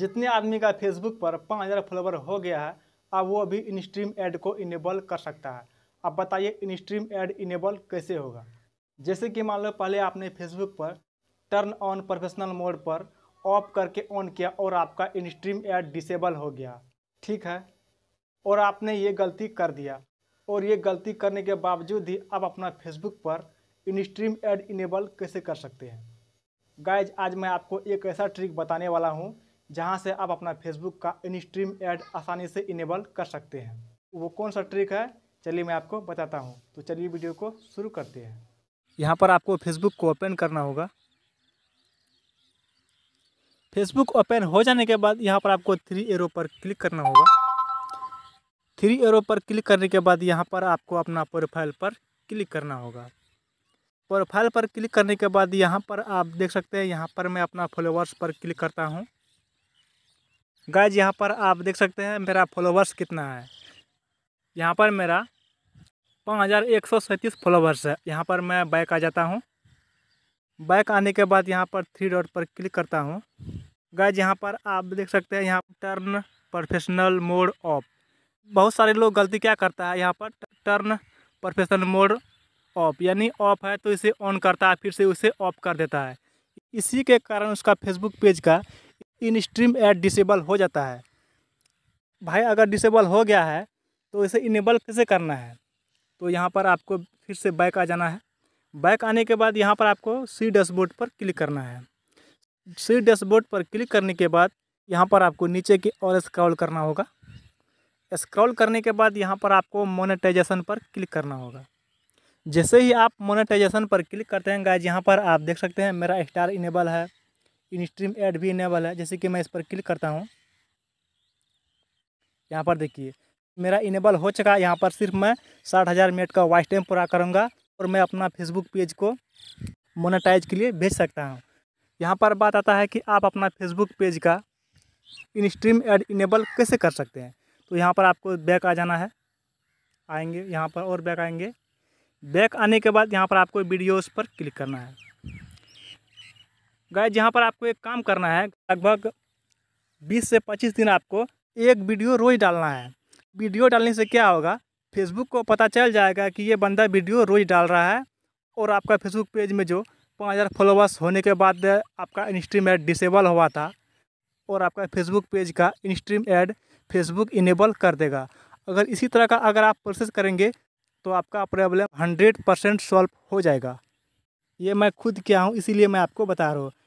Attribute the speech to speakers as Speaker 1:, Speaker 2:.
Speaker 1: जितने आदमी का फेसबुक पर पाँच हज़ार फॉलोवर हो गया है अब वो भी इनस्ट्रीम ऐड को इनेबल कर सकता है अब बताइए इनस्ट्रीम ऐड इनेबल कैसे होगा जैसे कि मान लो पहले आपने फेसबुक पर टर्न ऑन प्रोफेशनल मोड पर ऑफ करके ऑन किया और आपका इनस्ट्रीम ऐड डिसेबल हो गया ठीक है और आपने ये गलती कर दिया और ये गलती करने के बावजूद ही आप अपना फेसबुक पर इनस्ट्रीम ऐड इनेबल कैसे कर सकते हैं गाइज आज मैं आपको एक ऐसा ट्रिक बताने वाला हूँ जहाँ से आप अपना फेसबुक का इन स्ट्रीम एड आसानी से इनेबल कर सकते हैं तो वो कौन सा ट्रिक है चलिए मैं आपको बताता हूँ तो चलिए वीडियो को शुरू करते हैं यहाँ पर आपको फेसबुक को ओपन करना होगा फेसबुक ओपन हो जाने के बाद यहाँ पर आपको थ्री एरो पर क्लिक करना होगा थ्री एरो पर क्लिक करने के बाद यहाँ पर आपको अपना प्रोफाइल पर क्लिक करना होगा प्रोफाइल पर क्लिक करने के बाद यहाँ पर आप देख सकते हैं यहाँ पर मैं अपना फॉलोवर्स पर क्लिक करता हूँ गाइज यहाँ पर आप देख सकते हैं मेरा फॉलोवर्स कितना है यहाँ पर मेरा पाँच हज़ार एक सौ सैंतीस फॉलोवर्स है यहाँ पर मैं बाइक आ जाता हूँ बाइक आने के बाद यहाँ पर थ्री डॉट पर क्लिक करता हूँ गाइज यहाँ पर आप देख सकते हैं यहाँ टर्न प्रोफेशनल मोड ऑफ बहुत सारे लोग गलती क्या करता है यहाँ पर टर्न प्रोफेशनल मोड ऑफ यानी ऑफ है तो इसे ऑन करता है फिर से उसे ऑफ कर देता है इसी के कारण उसका फेसबुक पेज का इन स्ट्रीम ऐड डिसेबल हो जाता है भाई अगर डिसेबल हो गया है तो इसे इनेबल कैसे करना है तो यहाँ पर आपको फिर से बैक आ जाना है बैक आने के बाद यहाँ पर आपको सी डैशबोर्ड पर क्लिक करना है सी डैशबोर्ड पर क्लिक करने के बाद यहाँ पर आपको नीचे की ओर स्क्रॉल करना होगा स्क्रॉल करने के बाद यहाँ पर आपको मोनेटाइजेशन पर क्लिक करना होगा जैसे ही आप मोनेटाइजेशन पर क्लिक करते हैं गाइज यहाँ पर आप देख सकते हैं मेरा स्टार इनेबल है इन स्ट्रीम ऐड भी इनेबल है जैसे कि मैं इस पर क्लिक करता हूँ यहाँ पर देखिए मेरा इनेबल हो चुका है यहाँ पर सिर्फ मैं साठ हज़ार मिनट का वाइस टाइम पूरा करूँगा और मैं अपना फेसबुक पेज को मोनेटाइज के लिए भेज सकता हूँ यहाँ पर बात आता है कि आप अपना फेसबुक पेज का इन स्ट्रीम एड इनेबल कैसे कर सकते हैं तो यहाँ पर आपको बैक आ जाना है आएंगे यहाँ पर और बैक आएंगे बैक आने के बाद यहाँ पर आपको वीडियोस पर क्लिक करना है गाय जहाँ पर आपको एक काम करना है लगभग बीस से पच्चीस दिन आपको एक वीडियो रोज़ डालना है वीडियो डालने से क्या होगा फेसबुक को पता चल जाएगा कि ये बंदा वीडियो रोज़ डाल रहा है और आपका फेसबुक पेज में जो पाँच हज़ार फॉलोवर्स होने के बाद आपका इंस्ट्रीम ऐड डिसेबल हुआ था और आपका फेसबुक पेज का इंस्ट्रीम ऐड फेसबुक इनेबल कर देगा अगर इसी तरह का अगर आप प्रोसेस करेंगे तो आपका प्रॉब्लम हंड्रेड परसेंट सॉल्व हो जाएगा ये मैं खुद किया हूँ इसीलिए मैं आपको बता रहा हूँ